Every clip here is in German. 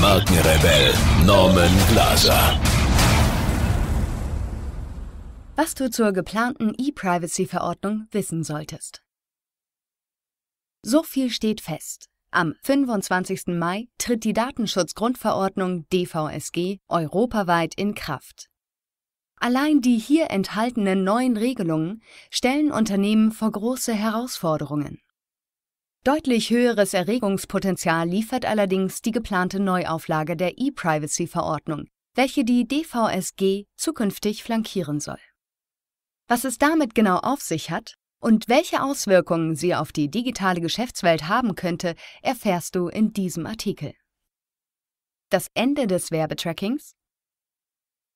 Markenrebell Norman Glaser. Was du zur geplanten E-Privacy-Verordnung wissen solltest. So viel steht fest. Am 25. Mai tritt die Datenschutzgrundverordnung DVSG europaweit in Kraft. Allein die hier enthaltenen neuen Regelungen stellen Unternehmen vor große Herausforderungen. Deutlich höheres Erregungspotenzial liefert allerdings die geplante Neuauflage der E-Privacy-Verordnung, welche die DVSG zukünftig flankieren soll. Was es damit genau auf sich hat und welche Auswirkungen sie auf die digitale Geschäftswelt haben könnte, erfährst du in diesem Artikel. Das Ende des Werbetrackings?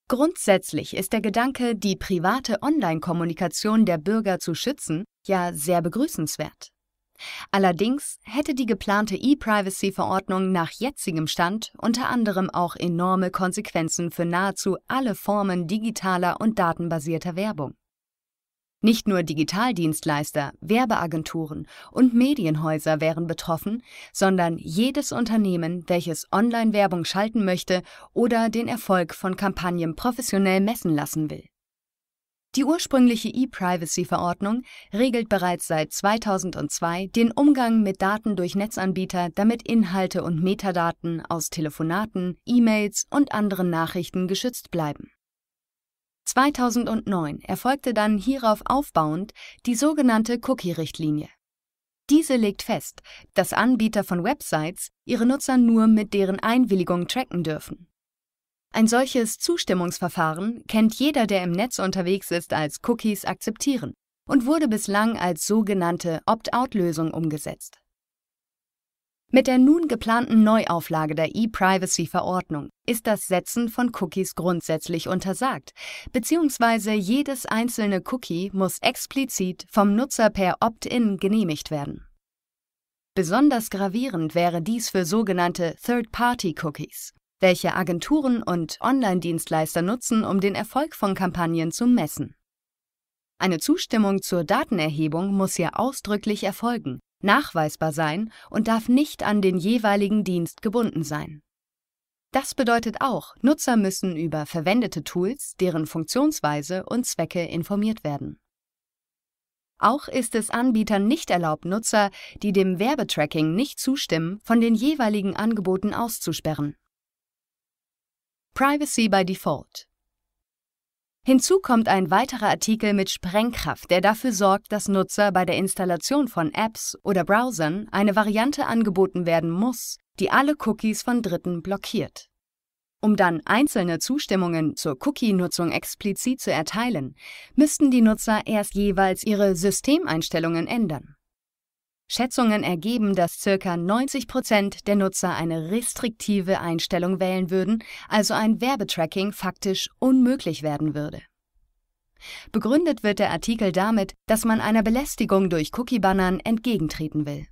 Grundsätzlich ist der Gedanke, die private Online-Kommunikation der Bürger zu schützen, ja sehr begrüßenswert. Allerdings hätte die geplante E-Privacy-Verordnung nach jetzigem Stand unter anderem auch enorme Konsequenzen für nahezu alle Formen digitaler und datenbasierter Werbung. Nicht nur Digitaldienstleister, Werbeagenturen und Medienhäuser wären betroffen, sondern jedes Unternehmen, welches Online-Werbung schalten möchte oder den Erfolg von Kampagnen professionell messen lassen will. Die ursprüngliche E-Privacy-Verordnung regelt bereits seit 2002 den Umgang mit Daten durch Netzanbieter, damit Inhalte und Metadaten aus Telefonaten, E-Mails und anderen Nachrichten geschützt bleiben. 2009 erfolgte dann hierauf aufbauend die sogenannte Cookie-Richtlinie. Diese legt fest, dass Anbieter von Websites ihre Nutzer nur mit deren Einwilligung tracken dürfen. Ein solches Zustimmungsverfahren kennt jeder, der im Netz unterwegs ist, als Cookies akzeptieren und wurde bislang als sogenannte Opt-out-Lösung umgesetzt. Mit der nun geplanten Neuauflage der E-Privacy-Verordnung ist das Setzen von Cookies grundsätzlich untersagt, beziehungsweise jedes einzelne Cookie muss explizit vom Nutzer per Opt-in genehmigt werden. Besonders gravierend wäre dies für sogenannte Third-Party-Cookies, welche Agenturen und Online-Dienstleister nutzen, um den Erfolg von Kampagnen zu messen. Eine Zustimmung zur Datenerhebung muss hier ausdrücklich erfolgen, nachweisbar sein und darf nicht an den jeweiligen Dienst gebunden sein. Das bedeutet auch, Nutzer müssen über verwendete Tools, deren Funktionsweise und Zwecke informiert werden. Auch ist es Anbietern nicht erlaubt, Nutzer, die dem Werbetracking nicht zustimmen, von den jeweiligen Angeboten auszusperren. Privacy by Default. Hinzu kommt ein weiterer Artikel mit Sprengkraft, der dafür sorgt, dass Nutzer bei der Installation von Apps oder Browsern eine Variante angeboten werden muss, die alle Cookies von Dritten blockiert. Um dann einzelne Zustimmungen zur Cookie-Nutzung explizit zu erteilen, müssten die Nutzer erst jeweils ihre Systemeinstellungen ändern. Schätzungen ergeben, dass ca. 90 Prozent der Nutzer eine restriktive Einstellung wählen würden, also ein Werbetracking faktisch unmöglich werden würde. Begründet wird der Artikel damit, dass man einer Belästigung durch Cookie-Bannern entgegentreten will.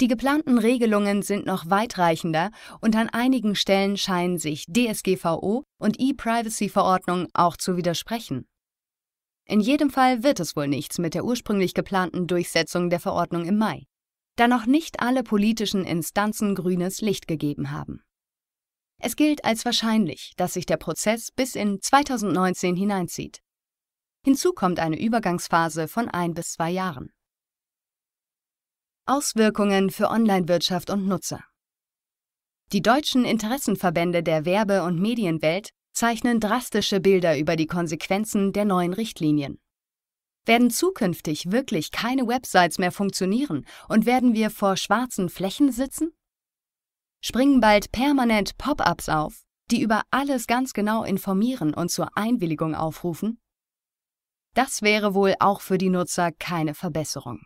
Die geplanten Regelungen sind noch weitreichender und an einigen Stellen scheinen sich DSGVO und E-Privacy-Verordnung auch zu widersprechen. In jedem Fall wird es wohl nichts mit der ursprünglich geplanten Durchsetzung der Verordnung im Mai, da noch nicht alle politischen Instanzen grünes Licht gegeben haben. Es gilt als wahrscheinlich, dass sich der Prozess bis in 2019 hineinzieht. Hinzu kommt eine Übergangsphase von ein bis zwei Jahren. Auswirkungen für Online-Wirtschaft und Nutzer Die deutschen Interessenverbände der Werbe- und Medienwelt zeichnen drastische Bilder über die Konsequenzen der neuen Richtlinien. Werden zukünftig wirklich keine Websites mehr funktionieren und werden wir vor schwarzen Flächen sitzen? Springen bald permanent Pop-ups auf, die über alles ganz genau informieren und zur Einwilligung aufrufen? Das wäre wohl auch für die Nutzer keine Verbesserung.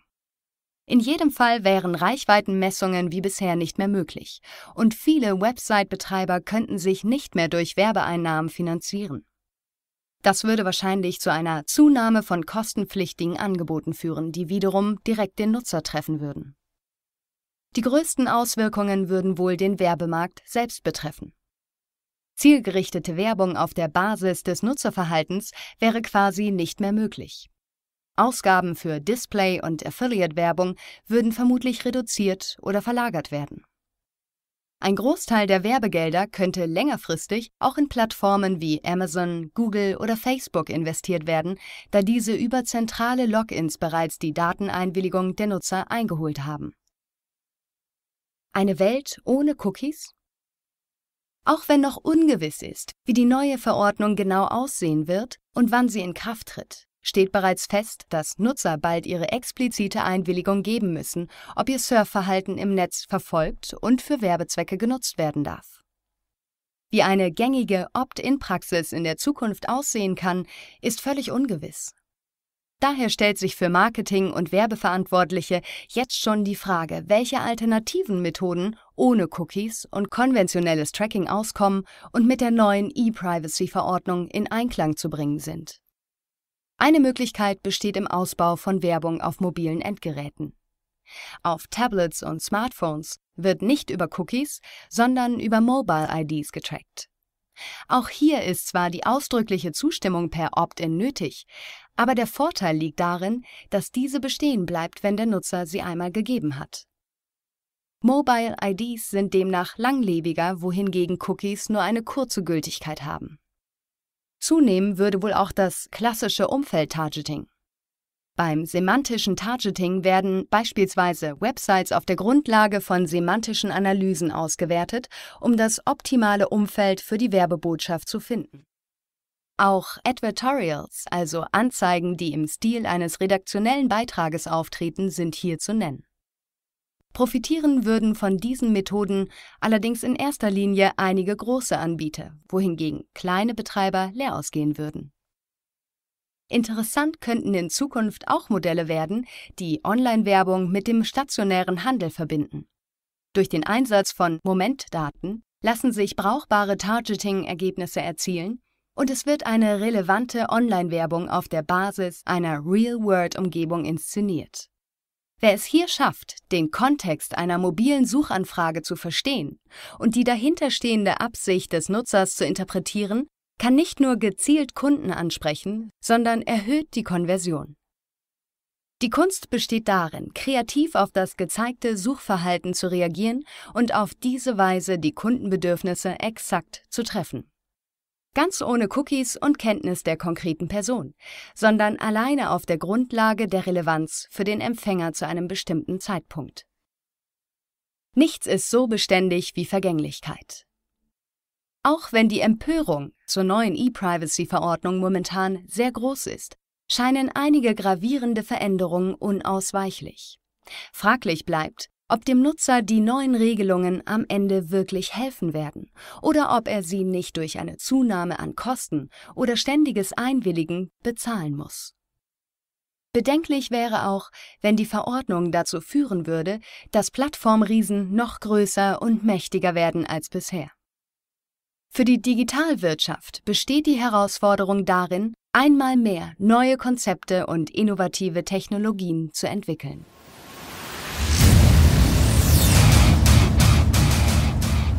In jedem Fall wären Reichweitenmessungen wie bisher nicht mehr möglich und viele Website-Betreiber könnten sich nicht mehr durch Werbeeinnahmen finanzieren. Das würde wahrscheinlich zu einer Zunahme von kostenpflichtigen Angeboten führen, die wiederum direkt den Nutzer treffen würden. Die größten Auswirkungen würden wohl den Werbemarkt selbst betreffen. Zielgerichtete Werbung auf der Basis des Nutzerverhaltens wäre quasi nicht mehr möglich. Ausgaben für Display- und Affiliate-Werbung würden vermutlich reduziert oder verlagert werden. Ein Großteil der Werbegelder könnte längerfristig auch in Plattformen wie Amazon, Google oder Facebook investiert werden, da diese über zentrale Logins bereits die Dateneinwilligung der Nutzer eingeholt haben. Eine Welt ohne Cookies? Auch wenn noch ungewiss ist, wie die neue Verordnung genau aussehen wird und wann sie in Kraft tritt, steht bereits fest, dass Nutzer bald ihre explizite Einwilligung geben müssen, ob ihr Surfverhalten im Netz verfolgt und für Werbezwecke genutzt werden darf. Wie eine gängige Opt-in-Praxis in der Zukunft aussehen kann, ist völlig ungewiss. Daher stellt sich für Marketing- und Werbeverantwortliche jetzt schon die Frage, welche alternativen Methoden ohne Cookies und konventionelles Tracking auskommen und mit der neuen E-Privacy-Verordnung in Einklang zu bringen sind. Eine Möglichkeit besteht im Ausbau von Werbung auf mobilen Endgeräten. Auf Tablets und Smartphones wird nicht über Cookies, sondern über Mobile IDs getrackt. Auch hier ist zwar die ausdrückliche Zustimmung per Opt-in nötig, aber der Vorteil liegt darin, dass diese bestehen bleibt, wenn der Nutzer sie einmal gegeben hat. Mobile IDs sind demnach langlebiger, wohingegen Cookies nur eine kurze Gültigkeit haben. Zunehmen würde wohl auch das klassische Umfeld-Targeting. Beim semantischen Targeting werden beispielsweise Websites auf der Grundlage von semantischen Analysen ausgewertet, um das optimale Umfeld für die Werbebotschaft zu finden. Auch Advertorials, also Anzeigen, die im Stil eines redaktionellen Beitrages auftreten, sind hier zu nennen. Profitieren würden von diesen Methoden allerdings in erster Linie einige große Anbieter, wohingegen kleine Betreiber leer ausgehen würden. Interessant könnten in Zukunft auch Modelle werden, die Online-Werbung mit dem stationären Handel verbinden. Durch den Einsatz von Momentdaten lassen sich brauchbare Targeting-Ergebnisse erzielen und es wird eine relevante Online-Werbung auf der Basis einer Real-World-Umgebung inszeniert. Wer es hier schafft, den Kontext einer mobilen Suchanfrage zu verstehen und die dahinterstehende Absicht des Nutzers zu interpretieren, kann nicht nur gezielt Kunden ansprechen, sondern erhöht die Konversion. Die Kunst besteht darin, kreativ auf das gezeigte Suchverhalten zu reagieren und auf diese Weise die Kundenbedürfnisse exakt zu treffen. Ganz ohne Cookies und Kenntnis der konkreten Person, sondern alleine auf der Grundlage der Relevanz für den Empfänger zu einem bestimmten Zeitpunkt. Nichts ist so beständig wie Vergänglichkeit. Auch wenn die Empörung zur neuen E-Privacy-Verordnung momentan sehr groß ist, scheinen einige gravierende Veränderungen unausweichlich. Fraglich bleibt, ob dem Nutzer die neuen Regelungen am Ende wirklich helfen werden oder ob er sie nicht durch eine Zunahme an Kosten oder ständiges Einwilligen bezahlen muss. Bedenklich wäre auch, wenn die Verordnung dazu führen würde, dass Plattformriesen noch größer und mächtiger werden als bisher. Für die Digitalwirtschaft besteht die Herausforderung darin, einmal mehr neue Konzepte und innovative Technologien zu entwickeln.